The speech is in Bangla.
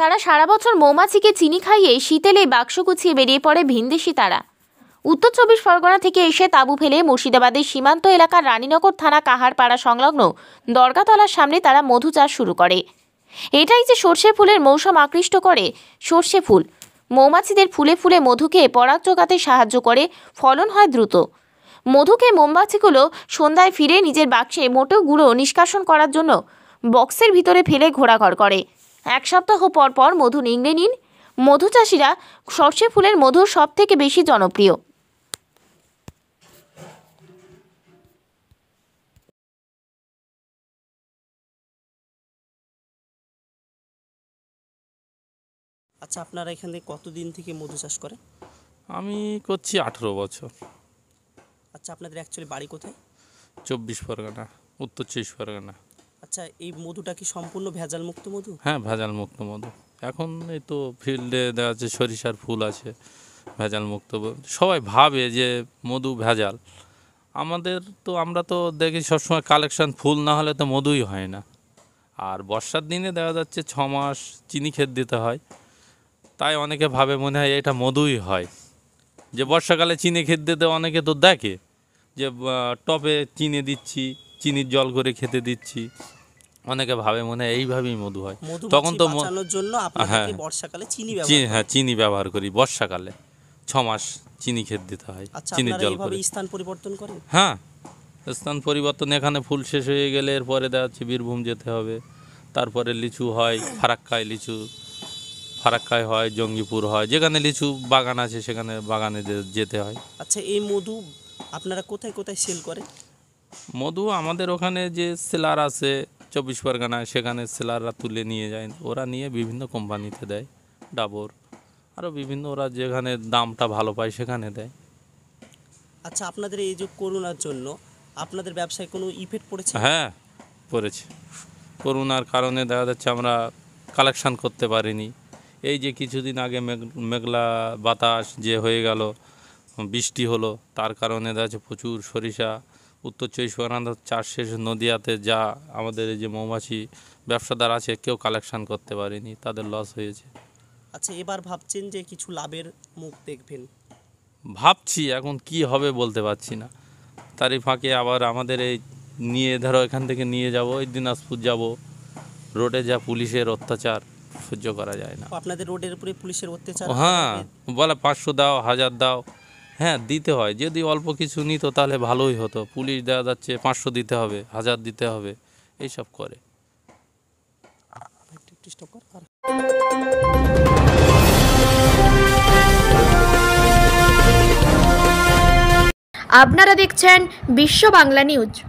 তারা সারা বছর মৌমাছিকে চিনি খাইয়ে শীতেলে বাক্স গুছিয়ে বেরিয়ে পড়ে ভিনদেশি তারা উত্তর চব্বিশ পরগনা থেকে এসে তাঁবু ফেলে মুর্শিদাবাদের সীমান্ত এলাকার রানীনগর থানা কাহারপাড়া সংলগ্ন দরগাতলার সামনে তারা মধু চাষ শুরু করে এটাই যে সর্ষে ফুলের মৌসুম আকৃষ্ট করে সর্ষে ফুল মৌমাছিদের ফুলে ফুলে মধুকে পরাগ জোগাতে সাহায্য করে ফলন হয় দ্রুত মধুকে মোমবাতিগুলো সন্ধ্যায় ফিরে নিজের বাক্সে মোটেও গুঁড়ো নিষ্কাশন করার জন্য বক্সের ভিতরে ফেলে ঘোরাঘর করে এক সপ্তাহ পর পর মধু নিংড়ে নিন মধু চাষিরা সর্ষে ফুলের মধু সব থেকে বেশি জনপ্রিয় আচ্ছা আপনারা এখানে কতদিন থেকে মধু চাষ করেন আমি করছি আঠেরো বছর আচ্ছা আপনাদের অ্যাকচুয়ালি বাড়ি কোথায় চব্বিশ পরগনা উত্তর চব্বিশ পরগনা আচ্ছা এই মধুটা কি সম্পূর্ণ ভেজাল মুক্ত মধু হ্যাঁ ভেজাল মুক্ত মধু এখন এই তো ফিল্ডে দেখা যাচ্ছে সরিষার ফুল আছে ভেজাল মুক্ত সবাই ভাবে যে মধু ভেজাল আমাদের তো আমরা তো দেখি সবসময় কালেকশন ফুল না হলে তো মধুই হয় না আর বর্ষার দিনে দেখা যাচ্ছে ছ মাস চিনি খেত দিতে হয় তাই অনেকে ভাবে মনে হয় এটা মধুই হয় যে বর্ষাকালে চিনি খেত দিতে অনেকে তো দেখে যে টপে চিনি দিচ্ছি চিনির জল করে খেতে দিচ্ছি অনেকে ভাবে মনে হয় এইভাবেই মধু হয় তখন তো জন্য হ্যাঁ। বর্ষাকালে চিনি হ্যাঁ চিনি ব্যবহার করি বর্ষাকালে ছ মাস চিনি খেত দিতে হয় আচ্ছা, চিনির জল করি স্থান পরিবর্তন করে হ্যাঁ স্থান পরিবর্তন এখানে ফুল শেষ হয়ে গেলে এরপরে দেখা যাচ্ছে বীরভূম যেতে হবে তারপরে লিচু হয় ফারাক্কায় লিচু ফারাক্কায় হয় জঙ্গিপুর হয় যেখানে লিচু বাগান আছে সেখানে বাগানে যেতে হয় আচ্ছা এই মধু আপনারা কোথায় কোথায় সেল করে মধু আমাদের ওখানে যে সেলার আছে চব্বিশ পরগনা সেখানে সেলাররা তুলে নিয়ে যায় ওরা নিয়ে বিভিন্ন কোম্পানিতে দেয় ডাবর আরও বিভিন্ন ওরা যেখানে দামটা ভালো পায় সেখানে দেয় আচ্ছা আপনাদের এই যে করোনার জন্য আপনাদের ব্যবসায় কোনো ইফেক্ট পড়েছে হ্যাঁ পড়েছে করোনার কারণে দেখা যাচ্ছে আমরা কালেকশান করতে পারিনি এই যে কিছুদিন আগে মেঘলা বাতাস যে হয়ে গেল বৃষ্টি হলো তার কারণে দেখা যাচ্ছে প্রচুর সরিষা উত্তর চব্বিশ পরগনা শেষ নদিয়াতে যা আমাদের এই যে মৌমাছি ব্যবসাদার আছে কেউ কালেকশন করতে পারেনি তাদের লস হয়েছে আচ্ছা এবার ভাবছেন যে কিছু লাভের মুখ দেখবেন ভাবছি এখন কি হবে বলতে পারছি না তারই ফাঁকে আবার আমাদের এই নিয়ে ধরো এখান থেকে নিয়ে যাব এই দিনাজপুর যাব রোডে যা পুলিশের অত্যাচার সহ্য করা যায় না আপনাদের রোডের উপরে পুলিশের অত্যাচার হ্যাঁ বলে পাঁচশো দাও হাজার দাও হ্যাঁ দিতে হয় যদি অল্প কিছু নিত তাহলে ভালোই হতো পুলিশ দেওয়া যাচ্ছে পাঁচশো দিতে হবে হাজার দিতে হবে এইসব করে আপনারা দেখছেন বিশ্ব বাংলা নিউজ